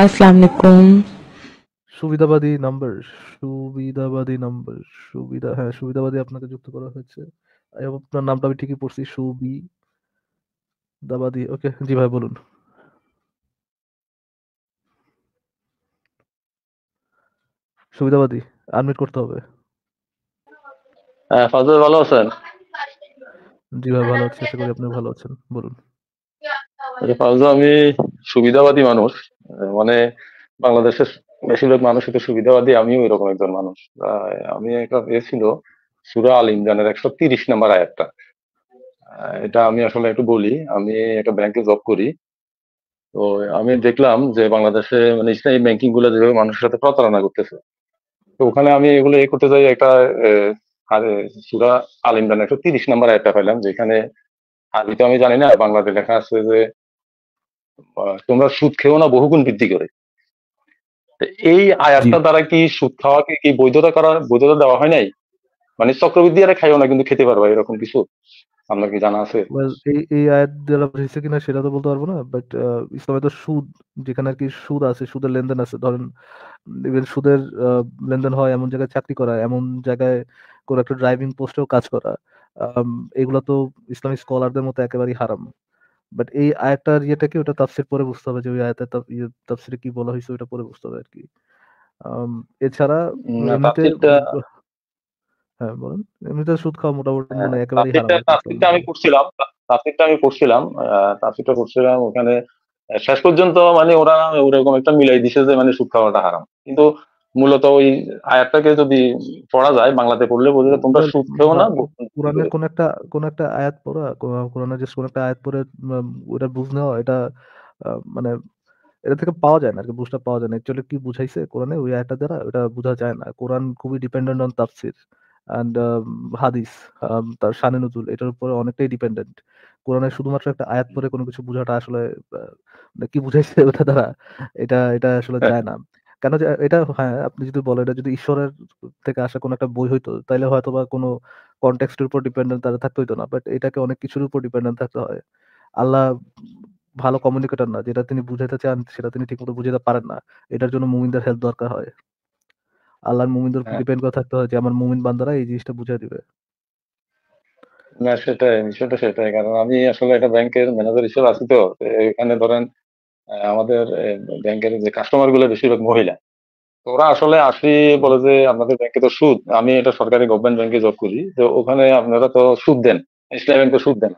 আসসালামু সুবিধাবাদী নাম্বার সুবিধাবাদী নাম্বার সুবিধা হ্যাঁ সুবিধাবাদী আপনাকে যুক্ত করা হয়েছে আপনার নামটা আমি ঠিকই পড়ছি সুবি দাবাদি ওকে জি ভাই বলুন সুবিধাবাদী আনমিট করতে হবে হ্যাঁ ফাজল ভালো আছেন জি ভাই ভালো আছি আশা করি আপনি ভালো আছেন বলুন আচ্ছা, আমি সুবিধাবাদী মানুষ মানে বাংলাদেশের বেশিরভাগ মানুষ তো সুবিধাবাদী আমিও এরকম একজন মানুষ আমি একটা ছিল সুরা আল ইমরানের একশো তিরিশ নাম্বার আয়াতটা এটা আমি আসলে একটু বলি আমি একটা ব্যাংকে জব করি তো আমি দেখলাম যে বাংলাদেশে মানে ইসলামী ব্যাংকিং গুলো যেভাবে মানুষের সাথে প্রতারণা করতেছে তো ওখানে আমি এগুলো এ করতে চাই একটা সুরা আল ইমরান একশো তিরিশ নাম্বার আয়াতটা পাইলাম যেখানে আমি তো আমি জানি না বাংলাতে লেখা আছে যে তোমরা সুদ খেও না বহুগুণ বৃদ্ধি করে এই আয়াতটা দ্বারা কি সুদ খাওয়াকে কি বৈধতা করা বৈধতা দেওয়া হয় নাই মানে চক্রবৃদ্ধি আর খাইও না কিন্তু খেতে পারবা এরকম কিছু আপনার কি জানা আছে এই আয়াত দ্বারা হয়েছে কিনা সেটা তো বলতে পারবো না বাট ইসলামে তো সুদ যেখানে আর কি সুদ আছে সুদের লেনদেন আছে ধরেন ইভেন সুদের লেনদেন হয় এমন জায়গায় চাকরি করা এমন জায়গায় কোনো একটা ড্রাইভিং পোস্টেও কাজ করা এগুলো তো ইসলামিক স্কলারদের মতো একেবারেই হারাম বাট এই আয়াতার ইয়েটা কি ওটা তাফসির পরে বুঝতে হবে যে ওই আয়াতে ইয়ে তাফসিরে কি বলা হয়েছে ওটা পরে বুঝতে হবে আর কি এছাড়া হ্যাঁ বলুন এমনিতে সুদ খাওয়া মোটামুটি মানে হ্যাঁ, একেবারে তাফসিরটা আমি করছিলাম তাফসিরটা আমি করছিলাম তাফসিরটা করছিলাম ওখানে শেষ পর্যন্ত মানে ওরা ওরকম একটা মিলাই দিছে যে মানে সুদ খাওয়াটা হারাম কিন্তু মূলত ওই আয়াতটাকে যদি পড়া যায় বাংলাতে পড়লে বোঝা তোমরা সুদ খেও না কোরআনের কোন একটা কোন একটা আয়াত পড়া কোরআনের যে কোন একটা আয়াত পড়ে ওটা বুঝ নেওয়া এটা মানে এটা থেকে পাওয়া যায় না আর কি বুঝটা পাওয়া যায় না অ্যাকচুয়ালি কি বুঝাইছে কোরআনে ওই আয়াতটা দ্বারা এটা বোঝা যায় না কোরআন খুবই ডিপেন্ডেন্ট অন তাফসির অ্যান্ড হাদিস um, তার শানে নজুল এটার উপরে অনেকটাই ডিপেন্ডেন্ট কোরআনে শুধুমাত্র একটা আয়াত পরে কোনো কিছু বোঝাটা আসলে মানে কি বুঝাইছে ওটা দ্বারা এটা এটা আসলে হ্যাঁ। যায় না কেন যে এটা হ্যাঁ আপনি যদি বলেন এটা যদি ঈশ্বরের থেকে আসা কোনো একটা বই হইতো তাহলে হয়তো বা কোনো কনটেক্সটের উপর ডিপেন্ডেন্ট তারা থাকতে হইতো না বাট এটাকে অনেক কিছুর উপর ডিপেন্ডেন্ট থাকতে হয় আল্লাহ ভালো কমিউনিকেটার না যেটা তিনি বুঝাতে চান সেটা তিনি ঠিকমতো বুঝাতে পারেন না এটার জন্য মুমিনদের হেল্প দরকার হয় আল্লাহর মুমিনদের ডিপেন্ড হ্যাঁ। করে থাকতে হয় যে আমার মুমিন বান্দারা এই জিনিসটা বুঝে দিবে না সেটাই সেটা সেটাই কারণ আমি আসলে একটা ব্যাংকের ম্যানেজার হিসেবে আছি তো এখানে ধরেন আমাদের ব্যাংকের যে কাস্টমার গুলো বেশিরভাগ মহিলা ওরা আসলে আসি বলে যে আপনাদের ব্যাংকে তো সুদ আমি এটা সরকারি গভর্নমেন্ট ব্যাংকে জব করি তো ওখানে আপনারা তো সুদ দেন ইসলাম ব্যাংকে সুদ দেন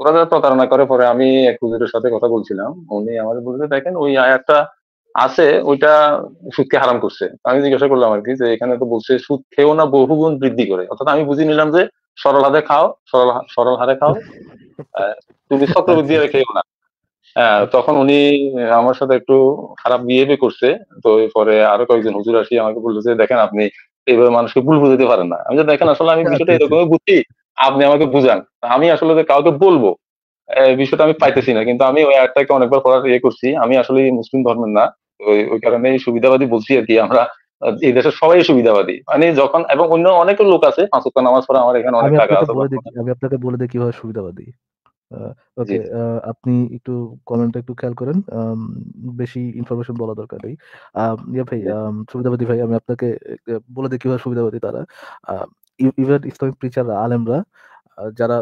ওরা যারা প্রতারণা করে পরে আমি এক হুজুরের সাথে কথা বলছিলাম উনি আমাদের বলতে দেখেন ওই আয়াতটা আছে ওইটা সুদকে হারাম করছে আমি জিজ্ঞাসা করলাম আর কি যে এখানে তো বলছে সুদ খেয়েও না বহুগুণ বৃদ্ধি করে অর্থাৎ আমি বুঝে নিলাম যে সরল হাতে খাও সরল সরল হারে খাও তুমি চক্রবৃদ্ধি হারে খেয়েও না হ্যাঁ তখন উনি আমার সাথে একটু খারাপ বিহেভি করছে তো এরপরে আরো কয়েকজন হুজুর আসি আমাকে বললো যে দেখেন আপনি এইভাবে মানুষকে ভুল বুঝাতে পারেন না আমি দেখেন আসলে আমি আচ্ছা, বিষয়টা আচ্ছা, এরকম আচ্ছা। বুঝি আপনি আমাকে বুঝান আমি আসলে যে কাউকে বলবো বিষয়টা আমি পাইতেছি না কিন্তু আমি ওই আয়াতটাকে অনেকবার পড়ার ইয়ে করছি আমি আসলে মুসলিম ধর্মের না ওই ওই কারণে সুবিধাবাদী বলছি আর কি আমরা এই দেশের সবাই সুবিধাবাদী মানে যখন এবং অন্য অনেক লোক আছে পাঁচ নামাজ পড়া আমার এখানে অনেক টাকা আছে আমি আপনাকে বলে দিই কিভাবে সুবিধাবাদী ওকে। আপনি একটু কমেন্টটা একটু খেয়াল করেন। বেশি ইনফরমেশন বলা দরকার নেই। ইয়া ভাই, সুবিধাবাদী ভাই আমি আপনাকে বলে দিই কিভাবে সুবিধাবাদী তারা। ইভেন ইসলামিক প্রিচার আলেমরা যারা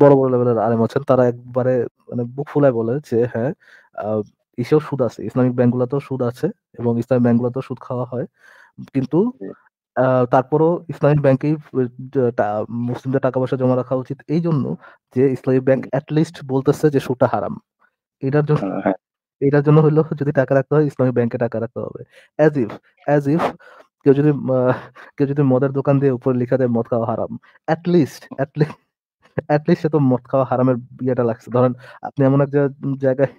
বড়, বড় লেভেলের আলেম আছেন তারা একবারে মানে বুক ফুলায় বলে যে হ্যাঁ, আ ইসেও সুদ আছে। ইসলামিক তো সুদ আছে এবং ইসলামিক তো সুদ খাওয়া হয়। কিন্তু তারপরও ইসলামী ব্যাংকে মুসলিমদের টাকা পয়সা জমা রাখা উচিত এই জন্য যে ইসলামী ব্যাংক অ্যাটলিস্ট বলতেছে যে সুটা হারাম এটার জন্য হ্যাঁ, হ্যাঁ। এটার জন্য হলো যদি টাকা রাখতে হয় ইসলামিক ব্যাংকে টাকা রাখতে হবে অ্যাজ ইফ অ্যাজ ইফ কেউ যদি কেউ যদি মদের দোকান দিয়ে উপরে লিখা দেয় মদ খাওয়া হারাম অ্যাটলিস্ট অ্যাটলিস্ট অ্যাটলিস্ট সে তো মদ খাওয়া হারামের ইয়েটা লাগছে ধরেন আপনি এমন এক জায়গায়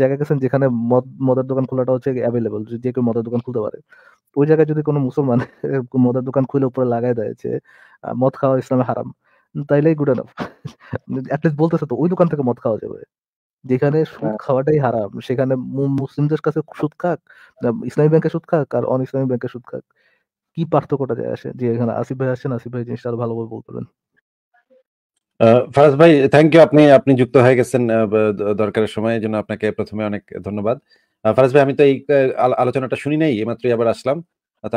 জায়গায় গেছেন যেখানে মদ মদের দোকান খোলাটা হচ্ছে অ্যাভেলেবল যে কেউ মদের দোকান খুলতে পারে ওই জায়গায় যদি কোনো মুসলমান মদের দোকান খুলে উপরে লাগাই দেয় মদ খাওয়া ইসলামে হারাম তাইলেই গুড এনাফ অ্যাটলিস্ট বলতেছে তো ওই দোকান থেকে মদ খাওয়া যাবে যেখানে সুদ হ্যাঁ। খাওয়াটাই হারাম সেখানে মুসলিমদের কাছে সুদ খাক ইসলামী ব্যাংকে সুদ খাক আর অন ইসলামী ব্যাংকে সুদ খাক কি পার্থক্যটা যায় আসে যে এখানে আসিফ ভাই আসছেন আসিফ ভাই জিনিসটা আরো ভালোভাবে বলতে পারেন ফারাজ ভাই থ্যাংক ইউ আপনি আপনি যুক্ত হয়ে গেছেন দরকারের সময় জন্য আপনাকে প্রথমে অনেক ধন্যবাদ ফারাজ ভাই আমি তো এই আলোচনাটা শুনি নাই এইমাত্রই আবার আসলাম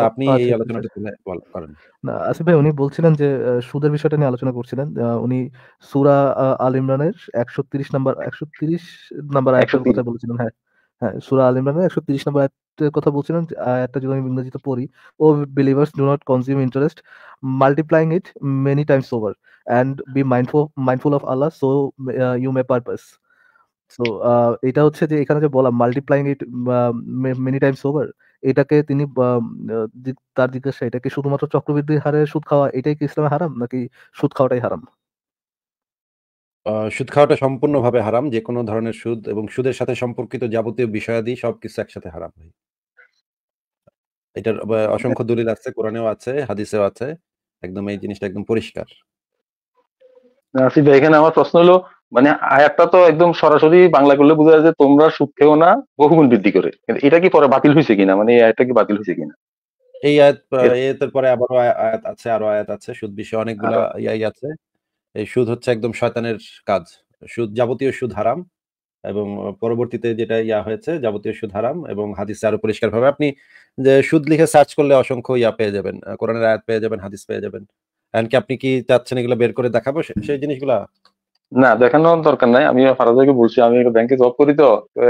আপনি আচ্ছা, এই আলোচনাটা করেন না আসিফ আচ্ছা ভাই উনি বলছিলেন যে সুদের বিষয়টা নিয়ে আলোচনা করছিলেন উনি সুরা আল ইমরানের একশো 130 নাম্বার তিরিশ নাম্বার আয়াতের কথা বলেছিলেন হ্যাঁ হ্যাঁ সুরা আল ইমরানের একশো তিরিশ নম্বর আয়াতের কথা বলছিলাম একটা যদি আমি ইংরেজিতে পড়ি O believers do not consume interest multiplying it many times over and be mindful mindful of Allah so you may purpose so এটা হচ্ছে যে এখানে যে বলা multiplying it many times over এটাকে তিনি তার জিজ্ঞাসা এটাকে শুধুমাত্র চক্রবৃদ্ধি হারে সুদ খাওয়া এটাই কি ইসলামে হারাম নাকি সুদ খাওয়াটাই হারাম সুদ খাওয়াটা সম্পূর্ণভাবে হারাম যে কোনো ধরনের সুদ এবং সুদের সাথে সম্পর্কিত যাবতীয় বিষয়াদি সবকিছু একসাথে হারাম হয় এটার অসংখ্য আচ্ছা। দলিল আছে কোরআনেও আছে হাদিসেও আছে একদম এই জিনিসটা একদম পরিষ্কার আসিফ ভাই এখানে আমার প্রশ্ন হলো মানে আয়াতটা তো একদম সরাসরি বাংলা করলে বোঝা যায় যে তোমরা সুদ খেও না বহুগুণ বৃদ্ধি করে এটা কি পরে বাতিল হয়েছে কিনা মানে এই আয়াতটা কি বাতিল হয়েছে কিনা এই আয়াত এর পরে আবারও আয়াত আছে আরো আয়াত আছে সুদ বিষয়ে অনেকগুলো ইয়াই আছে এই সুদ হচ্ছে একদম শয়তানের কাজ সুদ যাবতীয় সুদ হারাম এবং পরবর্তীতে যেটা ইয়া হয়েছে যাবতীয় সুদ হারাম এবং হাদিসে আরো পরিষ্কার ভাবে আপনি যে সুদ লিখে সার্চ করলে অসংখ্য ইয়া পেয়ে যাবেন কোরআনের আয়াত পেয়ে যাবেন হাদিস পেয়ে যাবেন এমনকি আপনি কি চাচ্ছেন এগুলো বের করে দেখাবো সেই জিনিসগুলা না দেখানোর দরকার নাই আমি ফারাজাকে বলছি আমি ব্যাংকে জব করি তো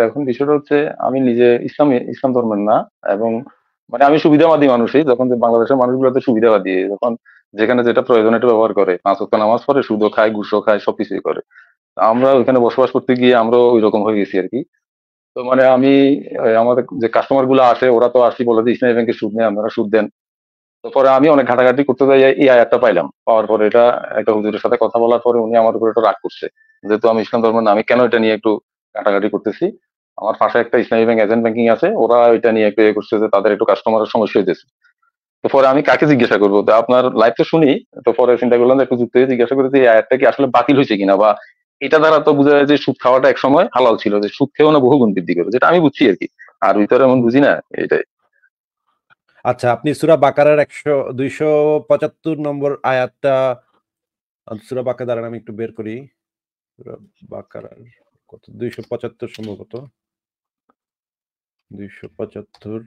এখন বিষয়টা হচ্ছে আমি নিজে ইসলাম ইসলাম ধর্মের না এবং মানে আমি সুবিধাবাদী মানুষই যখন বাংলাদেশের মানুষগুলো তো সুবিধাবাদী যখন যেখানে যেটা প্রয়োজন এটা ব্যবহার করে পাঁচ ওয়াক্ত নামাজ পড়ে সুদো খায় গুসো খায় সবকিছুই করে আমরা ওইখানে বসবাস করতে গিয়ে আমরা ওই রকম হয়ে গেছি আর কি তো মানে আমি আমাদের যে কাস্টমার গুলো আসে ওরা তো আসি বলে যে ইসলামী ব্যাংকে সুদ নেই আপনারা সুদ দেন তারপরে আমি অনেক ঘাটাঘাটি করতে যাই এই আয়াতটা পাইলাম পাওয়ার পরে এটা একটা হুজুরের সাথে কথা বলার পরে উনি আমার উপরে একটা রাগ করছে যেহেতু আমি ইসলাম ধর্মের নামে কেন এটা নিয়ে একটু ঘাটাঘাটি করতেছি আমার পাশে একটা ইসলামী ব্যাংক এজেন্ট ব্যাংকিং আছে ওরা এটা নিয়ে একটু ইয়ে করছে যে তাদের একটু কাস্টমারের সমস্যা হয়েছে তো পরে আমি কাকে জিজ্ঞাসা করবো তো আপনার লাইফ তো শুনি তো পরে চিন্তা করলাম একটু যুক্ত হয়ে জিজ্ঞাসা করে এই আয়াতটা কি আসলে বাতিল হয়েছে কিনা বা এটা দ্বারা তো বোঝা যায় যে সুদ খাওয়াটা এক সময় হালাল ছিল যে সুদ খেয়েও না বহুগুণ বৃদ্ধি করে যেটা আমি বুঝছি আর কি আর ভিতরে এমন বুঝি না এটাই আচ্ছা আপনি সুরা বাকারার একশো দুইশো পঁচাত্তর নম্বর আয়াতটা সুরা বাকার দ্বারা আমি একটু বের করি সুরা বাকারার কত দুইশো পঁচাত্তর সম্ভবত দুইশো পঁচাত্তর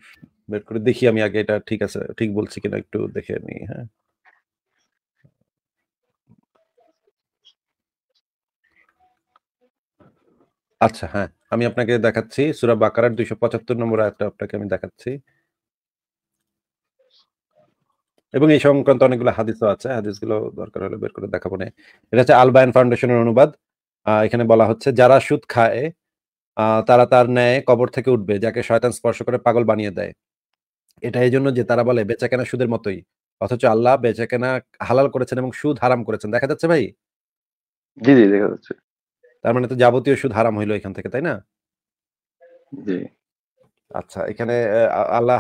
বের করে দেখি আমি আগে এটা ঠিক আছে ঠিক বলছি কিনা একটু দেখে নিই হ্যাঁ আচ্ছা হ্যাঁ আমি আপনাকে দেখাচ্ছি সুরা বাকারার দুইশো পঁচাত্তর নম্বর আয়াতটা আপনাকে আমি দেখাচ্ছি এবং এই সংক্রান্ত অনেকগুলো হাদিসও আছে হাদিসগুলো দরকার হলে বের করে দেখাবো না এটা হচ্ছে আলবায়ন ফাউন্ডেশনের অনুবাদ এখানে বলা হচ্ছে যারা সুদ খায় তারা তার ন্যায় কবর থেকে উঠবে যাকে শয়তান স্পর্শ করে পাগল বানিয়ে দেয় এটা এই জন্য যে তারা বলে বেচা কেনা সুদের মতোই অথচ আল্লাহ বেচা কেনা হালাল করেছেন এবং সুদ হারাম করেছেন দেখা যাচ্ছে ভাই জি জি দেখা যাচ্ছে তার মানে তো যাবতীয় সুদ হারাম হইলো এখান থেকে তাই না জি আচ্ছা এখানে আল্লাহ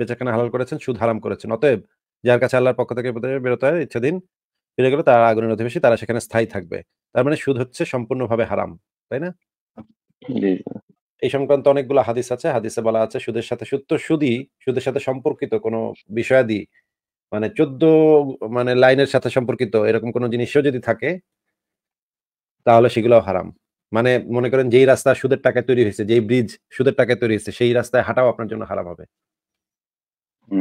বেচা কেনা হালাল করেছেন সুদ হারাম করেছেন অতএব যার কাছে আল্লাহর পক্ষ থেকে বেরোতে হয় ইচ্ছে দিন ফিরে গেলে তারা আগুনের অধিবেশী তারা সেখানে স্থায়ী থাকবে তার মানে সুদ হচ্ছে সম্পূর্ণভাবে হারাম তাই না এই সংক্রান্ত অনেকগুলো হাদিস আছে হাদিসে বলা আছে সুদের সাথে সুদ সুদি সুদই সুদের সাথে সম্পর্কিত কোনো বিষয়াদি মানে চোদ্দ মানে লাইনের সাথে সম্পর্কিত এরকম কোনো জিনিসও যদি থাকে তাহলে সেগুলো হারাম মানে মনে করেন যেই রাস্তা সুদের টাকায় তৈরি হয়েছে যেই ব্রিজ সুদের টাকায় তৈরি হয়েছে সেই রাস্তায় হাঁটাও আপনার জন্য হারাম হবে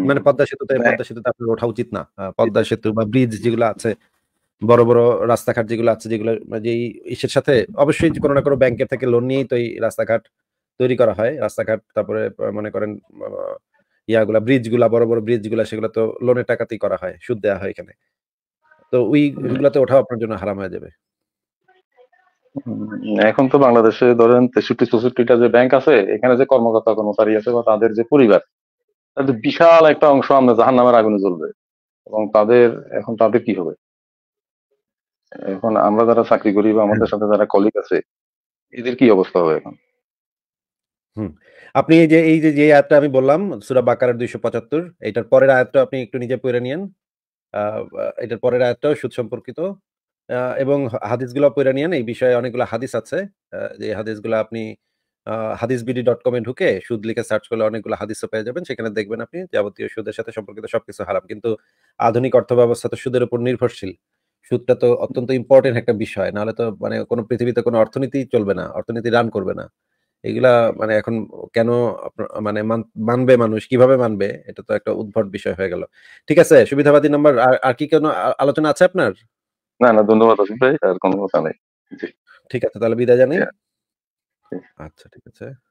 মানে পদ্মা সেতুতে মানে পদ্মা সেতুতে আপনার ওঠা উচিত না পদ্মা সেতু বা ব্রিজ যেগুলো আছে বড় বড় রাস্তাঘাট যেগুলো আছে যেগুলো যে ইসের সাথে অবশ্যই কোনো না কোনো ব্যাংকের থেকে লোন নিয়েই তো এই রাস্তাঘাট তৈরি করা হয় রাস্তাঘাট তারপরে মনে করেন ইয়াগুলা গুলা বড় বড় গুলা সেগুলো তো লোনের টাকাতেই করা হয় সুদ দেওয়া হয় এখানে তো গুলাতে ওঠাও আপনার জন্য হারাম হয়ে যাবে এখন তো বাংলাদেশে ধরেন তেষট্টি চৌষট্টিটা যে ব্যাংক আছে এখানে যে কর্মকর্তা কর্মচারী আছে বা তাদের যে পরিবার তাদের বিশাল একটা অংশ আমরা জাহান নামের আগুনে জ্বলবে এবং তাদের এখন তাদের কি হবে এখন আমরা যারা চাকরি করি বা আমাদের সাথে যারা কলিগ আছে এদের কি অবস্থা হবে এখন আপনি যে এই যে যে আয়াতটা আমি বললাম সুরা বাকারের দুইশো পঁচাত্তর এটার পরের আয়াতটা আপনি একটু নিজে পড়ে নিয়েন এটার পরের আয়াতটাও সুদ সম্পর্কিত এবং হাদিসগুলো পড়ে নিয়েন এই বিষয়ে অনেকগুলো হাদিস আছে যে হাদিসগুলো আপনি হাদিস বিডি ডট কমে ঢুকে সুদ লিখে সার্চ করলে অনেকগুলো হাদিসও পেয়ে যাবেন সেখানে দেখবেন আপনি যাবতীয় সুদের সাথে সম্পর্কিত সবকিছু হারাম কিন্তু আধুনিক অর্থ ব্যবস্থা তো সুদের উপর নির্ভরশীল সুদটা তো অত্যন্ত ইম্পর্টেন্ট একটা বিষয় নাহলে তো মানে কোনো পৃথিবীতে কোনো অর্থনীতি চলবে না অর্থনীতি রান করবে না এগুলা মানে এখন কেন মানে মানবে মানুষ কিভাবে মানবে এটা তো একটা উদ্ভট বিষয় হয়ে গেল ঠিক আছে সুবিধাবাদী নাম্বার আর কি কোনো আলোচনা আছে আপনার না না ধন্যবাদ আসিফ আর কোনো কথা নেই ঠিক আছে তাহলে বিদায় জানাই আচ্ছা ঠিক আছে